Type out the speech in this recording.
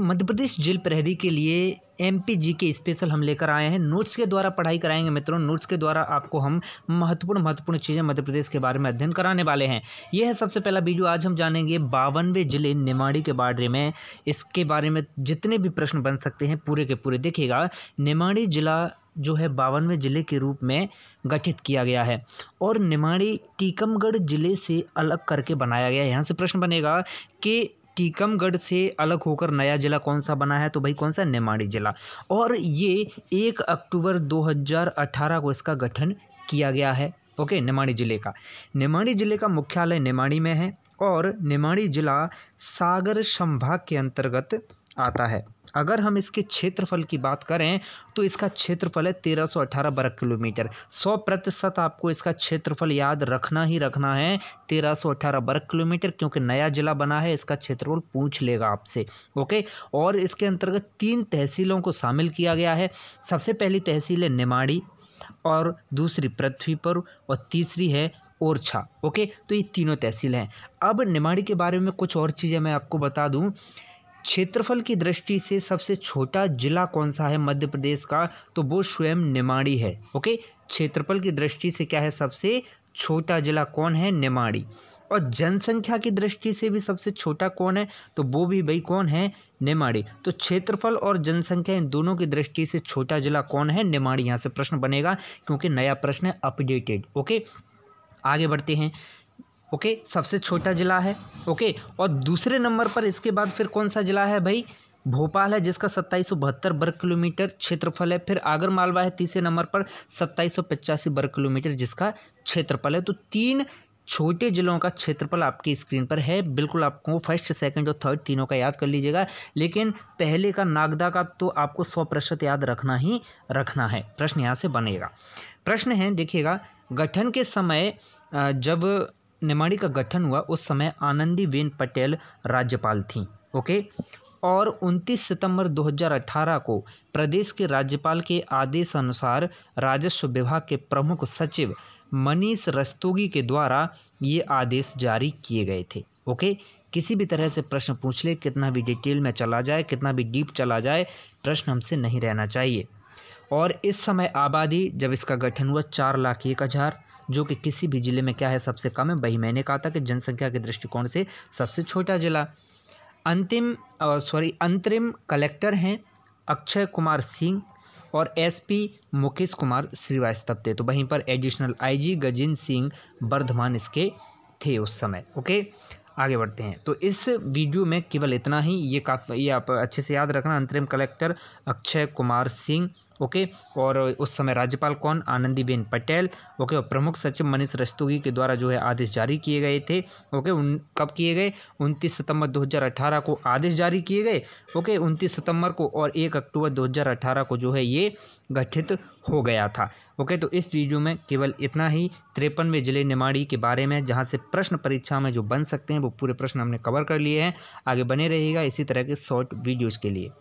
तो मध्य प्रदेश जेल प्रहरी के लिए एम जी के स्पेशल हम लेकर आए हैं नोट्स के द्वारा पढ़ाई कराएंगे मित्रों नोट्स के द्वारा आपको हम महत्वपूर्ण महत्वपूर्ण चीज़ें मध्य प्रदेश के बारे में अध्ययन कराने वाले हैं यह है सबसे पहला वीडियो आज हम जानेंगे बावनवे जिले निमाड़ी के बारे में इसके बारे में जितने भी प्रश्न बन सकते हैं पूरे के पूरे देखिएगा निमाड़ी जिला जो है बावनवे ज़िले के रूप में गठित किया गया है और निमाड़ी टीकमगढ़ ज़िले से अलग करके बनाया गया है यहाँ से प्रश्न बनेगा कि टीकमगढ़ से अलग होकर नया ज़िला कौन सा बना है तो भाई कौन सा निमाड़ी ज़िला और ये एक अक्टूबर 2018 को इसका गठन किया गया है ओके निमाड़ी ज़िले का निमाड़ी ज़िले का मुख्यालय निमाड़ी में है और निमाड़ी ज़िला सागर संभाग के अंतर्गत आता है अगर हम इसके क्षेत्रफल की बात करें तो इसका क्षेत्रफल है 1318 वर्ग किलोमीटर 100 प्रतिशत आपको इसका क्षेत्रफल याद रखना ही रखना है 1318 वर्ग किलोमीटर क्योंकि नया जिला बना है इसका क्षेत्रफल पूछ लेगा आपसे ओके और इसके अंतर्गत तीन तहसीलों को शामिल किया गया है सबसे पहली तहसील है निमाड़ी और दूसरी पृथ्वीपुर और तीसरी है ओरछा ओके तो ये तीनों तहसील हैं अब निमाड़ी के बारे में कुछ और चीज़ें मैं आपको बता दूँ क्षेत्रफल की दृष्टि से सबसे छोटा जिला कौन सा है मध्य प्रदेश का तो वो स्वयं निमाड़ी है ओके क्षेत्रफल की दृष्टि से क्या है सबसे छोटा जिला कौन है निमाड़ी और जनसंख्या की दृष्टि से भी सबसे छोटा कौन है तो वो भी भाई कौन है निमाड़ी तो क्षेत्रफल और जनसंख्या इन दोनों की दृष्टि से छोटा जिला कौन है निमाड़ी यहाँ से प्रश्न बनेगा क्योंकि नया प्रश्न है अपडेटेड ओके आगे बढ़ते हैं ओके सबसे छोटा ज़िला है ओके और दूसरे नंबर पर इसके बाद फिर कौन सा ज़िला है भाई भोपाल है जिसका सत्ताईस वर्ग किलोमीटर क्षेत्रफल है फिर आगर मालवा है तीसरे नंबर पर सत्ताईस वर्ग किलोमीटर जिसका क्षेत्रफल है तो तीन छोटे जिलों का क्षेत्रफल आपकी स्क्रीन पर है बिल्कुल आपको फर्स्ट सेकंड और थर्ड तीनों का याद कर लीजिएगा लेकिन पहले का नागदा का तो आपको सौ प्रतिशत याद रखना ही रखना है प्रश्न यहाँ से बनेगा प्रश्न है देखिएगा गठन के समय जब निमाड़ी का गठन हुआ उस समय आनंदीबेन पटेल राज्यपाल थीं ओके और 29 सितंबर 2018 को प्रदेश के राज्यपाल के आदेश अनुसार राजस्व विभाग के प्रमुख सचिव मनीष रस्तोगी के द्वारा ये आदेश जारी किए गए थे ओके किसी भी तरह से प्रश्न पूछ ले कितना भी डिटेल में चला जाए कितना भी डीप चला जाए प्रश्न हमसे नहीं रहना चाहिए और इस समय आबादी जब इसका गठन हुआ चार लाख एक हज़ार जो कि किसी भी ज़िले में क्या है सबसे कम है वही मैंने कहा था कि जनसंख्या के दृष्टिकोण से सबसे छोटा ज़िला अंतिम सॉरी अंतरिम कलेक्टर हैं अक्षय कुमार सिंह और एसपी मुकेश कुमार श्रीवास्तव थे तो वहीं पर एडिशनल आईजी गजेंद्र सिंह वर्धमान इसके थे उस समय ओके आगे बढ़ते हैं तो इस वीडियो में केवल इतना ही ये काफ़ी ये आप अच्छे से याद रखना अंतरिम कलेक्टर अक्षय कुमार सिंह ओके और उस समय राज्यपाल कौन आनंदीबेन पटेल ओके और प्रमुख सचिव मनीष रस्तोगी के द्वारा जो है आदेश जारी किए गए थे ओके उन कब किए गए उनतीस सितंबर 2018 को आदेश जारी किए गए ओके उनतीस सितंबर को और एक अक्टूबर 2018 को जो है ये गठित हो गया था ओके तो इस वीडियो में केवल इतना ही तिरपनवे जिले निमाड़ी के बारे में जहाँ से प्रश्न परीक्षा में जो बन सकते हैं वो पूरे प्रश्न हमने कवर कर लिए हैं आगे बने रहेगा इसी तरह के शॉर्ट वीडियोज़ के लिए